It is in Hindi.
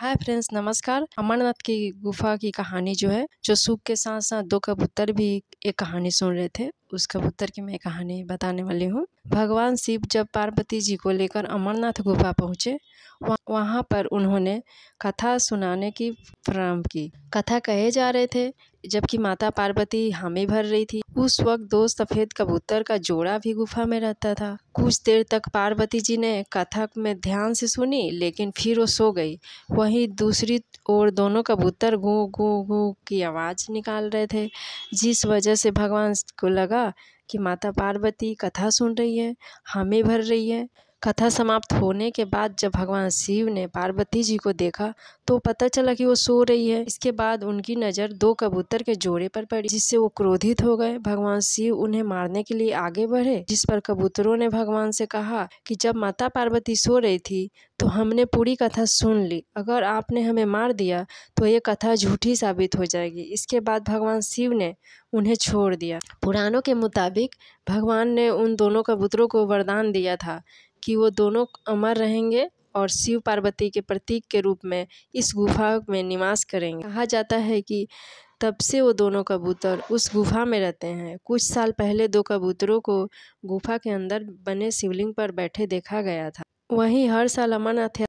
हाय फ्रेंड्स नमस्कार अमरनाथ की गुफा की कहानी जो है जो सूप के साथ साथ दो कबूतर भी एक कहानी सुन रहे थे उस कबूतर की मैं कहानी बताने वाली हूँ भगवान शिव जब पार्वती जी को लेकर अमरनाथ गुफा पहुँचे वहाँ वहाँ पर उन्होंने कथा सुनाने की प्रारंभ की कथा कहे जा रहे थे जबकि माता पार्वती हामी भर रही थी उस वक्त दो सफ़ेद कबूतर का जोड़ा भी गुफा में रहता था कुछ देर तक पार्वती जी ने कथक में ध्यान से सुनी लेकिन फिर वो सो गई वहीं दूसरी ओर दोनों कबूतर गो गो गू की आवाज़ निकाल रहे थे जिस वजह से भगवान को लगा कि माता पार्वती कथा सुन रही है हामी भर रही है कथा समाप्त होने के बाद जब भगवान शिव ने पार्वती जी को देखा तो पता चला कि वो सो रही है इसके बाद उनकी नज़र दो कबूतर के जोड़े पर पड़ी जिससे वो क्रोधित हो गए भगवान शिव उन्हें मारने के लिए आगे बढ़े जिस पर कबूतरों ने भगवान से कहा कि जब माता पार्वती सो रही थी तो हमने पूरी कथा सुन ली अगर आपने हमें मार दिया तो ये कथा झूठी साबित हो जाएगी इसके बाद भगवान शिव ने उन्हें छोड़ दिया पुराणों के मुताबिक भगवान ने उन दोनों कबूतरों को वरदान दिया था कि वो दोनों अमर रहेंगे और शिव पार्वती के प्रतीक के रूप में इस गुफा में निवास करेंगे कहा जाता है कि तब से वो दोनों कबूतर उस गुफा में रहते हैं कुछ साल पहले दो कबूतरों को गुफा के अंदर बने शिवलिंग पर बैठे देखा गया था वहीं हर साल अमरनाथ